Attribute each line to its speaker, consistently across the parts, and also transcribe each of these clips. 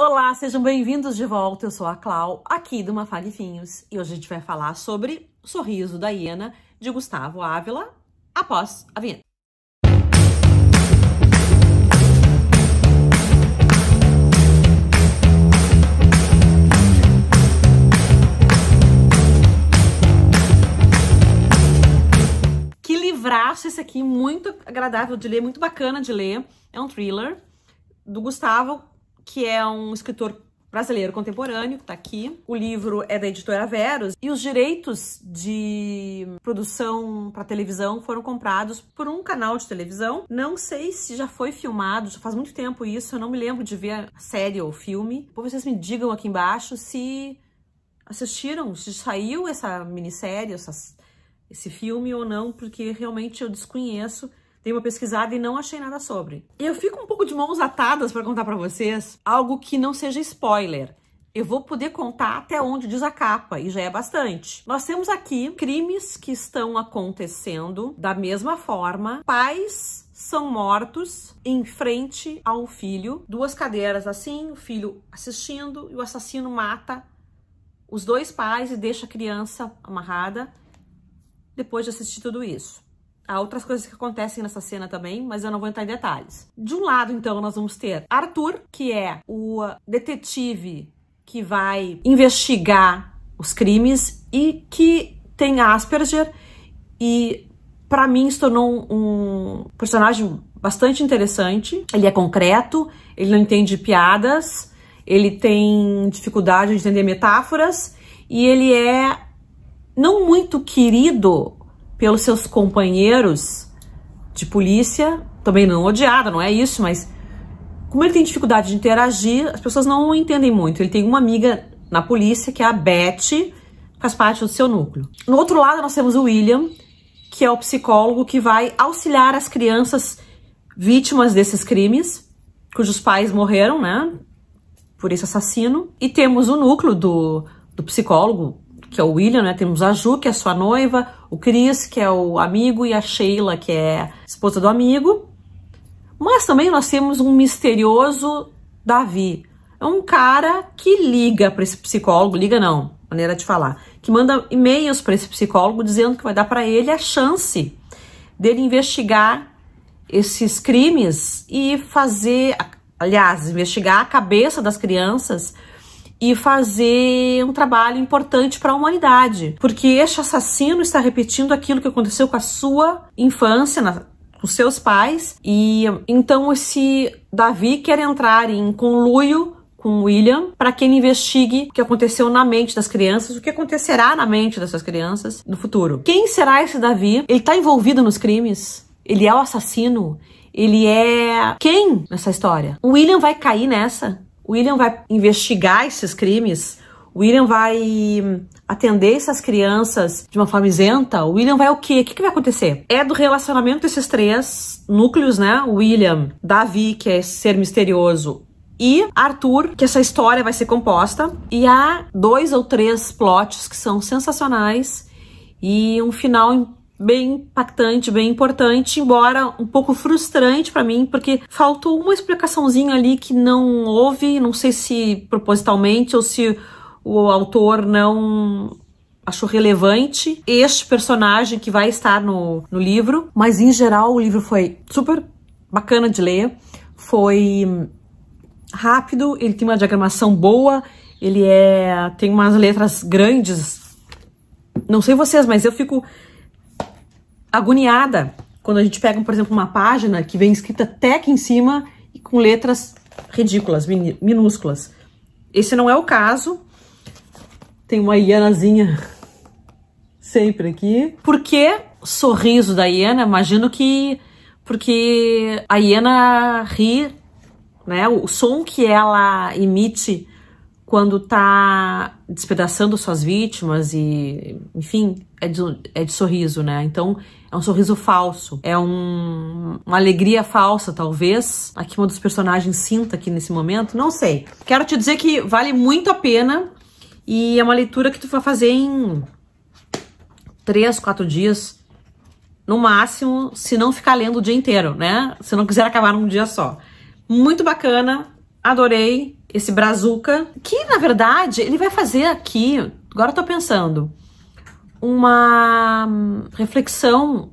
Speaker 1: Olá, sejam bem-vindos de volta. Eu sou a Clau, aqui do Finhos e hoje a gente vai falar sobre o Sorriso da Hiena de Gustavo Ávila após a vinheta. Que livraço esse aqui, muito agradável de ler, muito bacana de ler. É um thriller do Gustavo que é um escritor brasileiro contemporâneo, que está aqui. O livro é da editora Veros e os direitos de produção para televisão foram comprados por um canal de televisão. Não sei se já foi filmado, já faz muito tempo isso, eu não me lembro de ver a série ou filme. Depois vocês me digam aqui embaixo se assistiram, se saiu essa minissérie, esse filme ou não, porque realmente eu desconheço. Dei uma pesquisada e não achei nada sobre. Eu fico um pouco de mãos atadas para contar para vocês algo que não seja spoiler. Eu vou poder contar até onde diz a capa, e já é bastante. Nós temos aqui crimes que estão acontecendo da mesma forma. Pais são mortos em frente ao filho. Duas cadeiras assim, o filho assistindo, e o assassino mata os dois pais e deixa a criança amarrada depois de assistir tudo isso. Há outras coisas que acontecem nessa cena também, mas eu não vou entrar em detalhes. De um lado, então, nós vamos ter Arthur, que é o detetive que vai investigar os crimes e que tem Asperger e para mim se tornou um, personagem bastante interessante. Ele é concreto, ele não entende piadas, ele tem dificuldade de entender metáforas e ele é não muito querido pelos seus companheiros de polícia, também não odiada, não é isso, mas como ele tem dificuldade de interagir, as pessoas não entendem muito. Ele tem uma amiga na polícia, que é a Beth, faz parte do seu núcleo. No outro lado, nós temos o William, que é o psicólogo que vai auxiliar as crianças vítimas desses crimes, cujos pais morreram, né, por esse assassino. E temos o núcleo do, do psicólogo, que é o William, né? Temos a Ju, que é sua noiva, o Chris, que é o amigo, e a Sheila, que é esposa do amigo. Mas também nós temos um misterioso Davi. É um cara que liga para esse psicólogo, liga não, maneira de falar, que manda e-mails para esse psicólogo dizendo que vai dar para ele a chance dele investigar esses crimes e fazer, aliás, investigar a cabeça das crianças e fazer um trabalho importante para a humanidade, porque este assassino está repetindo aquilo que aconteceu com a sua infância, na, com seus pais, e então esse Davi quer entrar em conluio com William para que ele investigue o que aconteceu na mente das crianças, o que acontecerá na mente dessas crianças no futuro. Quem será esse Davi? Ele está envolvido nos crimes? Ele é o assassino? Ele é quem nessa história? O William vai cair nessa? William vai investigar esses crimes. William vai hum, atender essas crianças de uma forma isenta? William vai o quê? O que, que vai acontecer? É do relacionamento desses três núcleos, né? William, Davi, que é esse ser misterioso, e Arthur, que essa história vai ser composta. E há dois ou três plots que são sensacionais e um final bem impactante, bem importante, embora um pouco frustrante para mim, porque faltou uma explicaçãozinha ali que não houve, não sei se propositalmente ou se o autor não achou relevante este personagem que vai estar no, no livro, mas em geral o livro foi super bacana de ler, foi rápido, ele tem uma diagramação boa, ele é tem umas letras grandes. Não sei vocês, mas eu fico agoniada quando a gente pega, por exemplo, uma página que vem escrita até aqui em cima e com letras ridículas, minúsculas. Esse não é o caso. Tem uma hienazinha sempre aqui. Por que sorriso da hiena? Imagino que porque a hiena ri, né? O som que ela emite quando tá despedaçando suas vítimas e, enfim, é de, é de sorriso, né? Então, é um sorriso falso. É um, uma alegria falsa, talvez. Aqui um dos personagens sinta aqui nesse momento. Não sei. Quero te dizer que vale muito a pena. E é uma leitura que tu vai fazer em três, quatro dias. No máximo, se não ficar lendo o dia inteiro, né? Se não quiser acabar num dia só. Muito bacana. Adorei esse Brazuca. Que, na verdade, ele vai fazer aqui... Agora eu tô pensando uma reflexão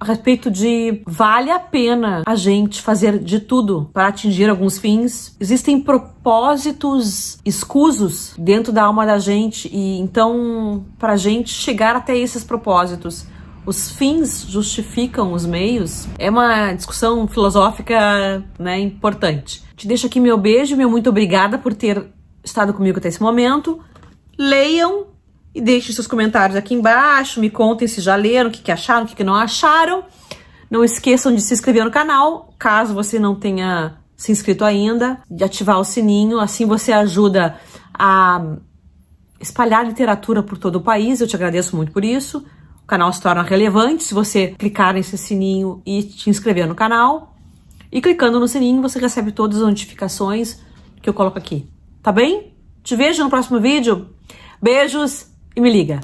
Speaker 1: a respeito de vale a pena a gente fazer de tudo para atingir alguns fins. Existem propósitos escusos dentro da alma da gente e então para a gente chegar até esses propósitos os fins justificam os meios é uma discussão filosófica né, importante. Te deixo aqui meu beijo, meu muito obrigada por ter estado comigo até esse momento. Leiam e deixem seus comentários aqui embaixo, me contem se já leram, o que, que acharam, o que, que não acharam. Não esqueçam de se inscrever no canal, caso você não tenha se inscrito ainda, de ativar o sininho, assim você ajuda a espalhar literatura por todo o país, eu te agradeço muito por isso. O canal se torna relevante se você clicar nesse sininho e te inscrever no canal. E clicando no sininho você recebe todas as notificações que eu coloco aqui, tá bem? Te vejo no próximo vídeo. Beijos! e me liga.